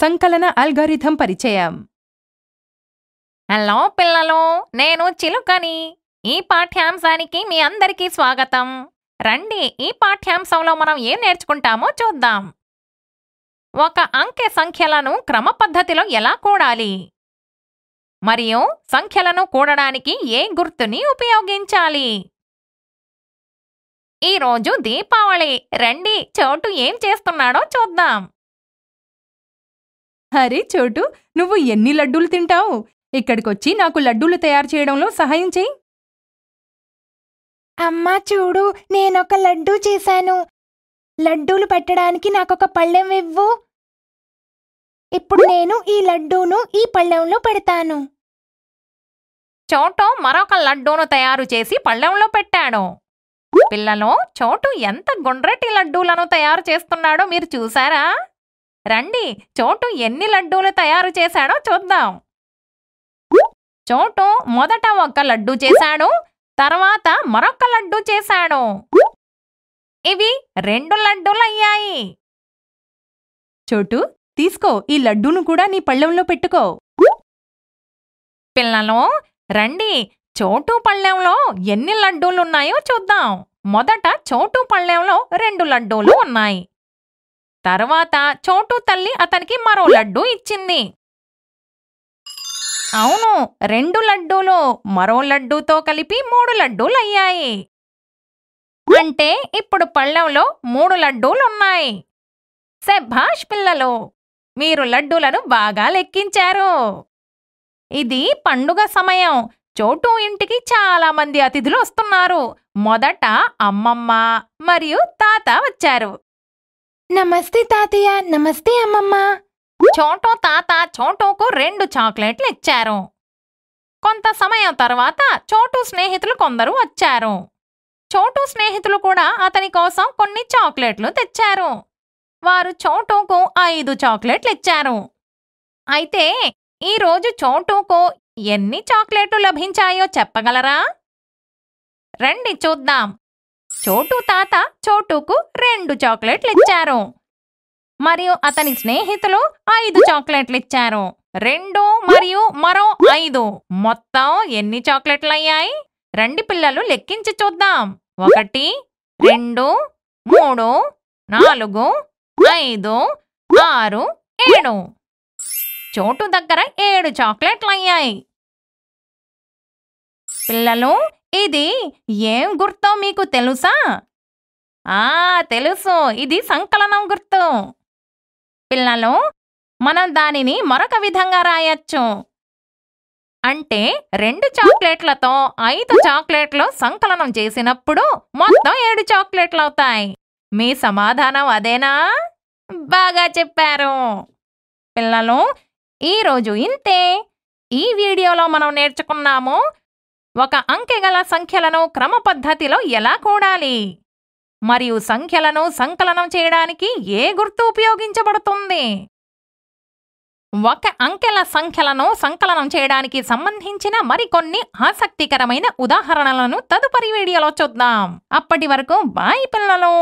సంకలన algorithm పరిచయం hello పిల్లలు నేను చిలుకని ఈ పాఠ్యాంశానికి మీ అందరికీ స్వాగతం రండి ఈ పాఠ్యాంశంలో మనం ఏం నేర్చుకుంటామో చూద్దాం ఒక అంకె సంఖ్యలను క్రమ పద్ధతిలో ఎలా కూడాలి మరియు సంఖ్యలను కూడడానికి ఏ గుర్తుని ఉపయోగించాలి ఈరోజు దీపావళి రండి చోటు ఏం చేస్తున్నాడో చూద్దాం అరే చోటు నువ్వు ఎన్ని లడ్డూలు తింటావు ఇక్కడికొచ్చి నాకు లడ్డూలు తయారు చేయడంలో సహాయం చేయి అమ్మా చూడు నేనొక లడ్డూ చేశాను లడ్డూలు పెట్టడానికి నాకొక పళ్ళెం ఇవ్వు ఇప్పుడు నేను ఈ లడ్డూను ఈ పళ్ళెంలో పెడతాను చోటు మరొక లడ్డూను తయారు చేసి పళ్ళెంలో పెట్టాడు పిల్లలో చోటు ఎంత గుండ్రటి లడ్డూలను తయారు చేస్తున్నాడో మీరు చూసారా రండి చోటు ఎన్ని లడ్డూలు తయారు చేశాడో చూద్దాం చోటు మొదట ఒక లడ్డు చేశాడు తర్వాత మరొక లడ్డు చేశాడు ఇవి రెండు లడ్డూలయ్యాయి చోటు తీసుకో ఈ లడ్డూను కూడా నీ పళ్ళెంలో పెట్టుకో పిల్లలు రండి చోటు పళ్ళెంలో ఎన్ని లడ్డూలున్నాయో చూద్దాం మొదట చోటు పళ్ళెంలో రెండు లడ్డూలు ఉన్నాయి తర్వాత చోటు తల్లి అతనికి మరో లడ్డూ ఇచ్చింది అవును రెండు లడ్డూలు మరో లడ్డూతో కలిపి మూడు లడ్డూలయ్యాయి అంటే ఇప్పుడు పళ్ళెంలో మూడు లడ్డూలున్నాయి సెభాష్ పిల్లలు మీరు లడ్డూలను బాగా లెక్కించారు ఇది పండుగ సమయం చోటు ఇంటికి చాలామంది అతిథులు వస్తున్నారు మొదట అమ్మమ్మ మరియు తాత వచ్చారు నమస్తే తాతయ్య నమస్తే అమ్మమ్మ చోటో తాత చోటోకు రెండు చాక్లెట్లు ఇచ్చారు కొంత సమయం తర్వాత చోటు స్నేహితులు కొందరు వచ్చారు చోటు స్నేహితులు కూడా అతని కోసం కొన్ని చాక్లెట్లు తెచ్చారు వారు చోటుకు ఐదు చాక్లెట్లు ఇచ్చారు అయితే ఈరోజు చోటుకు ఎన్ని చాక్లెట్లు లభించాయో చెప్పగలరా రండి చూద్దాం చోటు తాత చోటుకు రెండు చాక్లెట్లు ఇచ్చారు మరియు అతని స్నేహితులు ఐదు చాక్లెట్లు ఇచ్చారు రెండు మరియు మరో ఐదు మొత్తం ఎన్ని చాక్లెట్లు అయ్యాయి రెండు పిల్లలు లెక్కించి చూద్దాం ఒకటి రెండు మూడు నాలుగు ఐదు ఆరు ఏడు చోటు దగ్గర ఏడు చాక్లెట్లు అయ్యాయి పిల్లలు ఇది ఏం గుర్తో మీకు తెలుసా ఆ తెలుసు ఇది సంకలనం గుర్తు పిల్లలు మనం దానిని మరొక విధంగా రాయచ్చు అంటే రెండు చాక్లెట్లతో ఐదు చాక్లెట్లు సంకలనం చేసినప్పుడు మొత్తం ఏడు చాక్లెట్లు అవుతాయి మీ సమాధానం అదేనా బాగా చెప్పారు పిల్లలు ఈరోజు ఇంతే ఈ వీడియోలో మనం నేర్చుకున్నాము ఒక అంకెగల సంఖ్యలను క్రమ పద్ధతిలో ఎలా కూడాలి మరియు సంఖ్యలను సంకలనం చేయడానికి ఏ గుర్తు ఉపయోగించబడుతుంది ఒక అంకెల సంఖ్యలను సంకలనం చేయడానికి సంబంధించిన మరికొన్ని ఆసక్తికరమైన ఉదాహరణలను తదుపరి వీడియోలో చూద్దాం అప్పటి వరకు బాయ్ పిల్లలు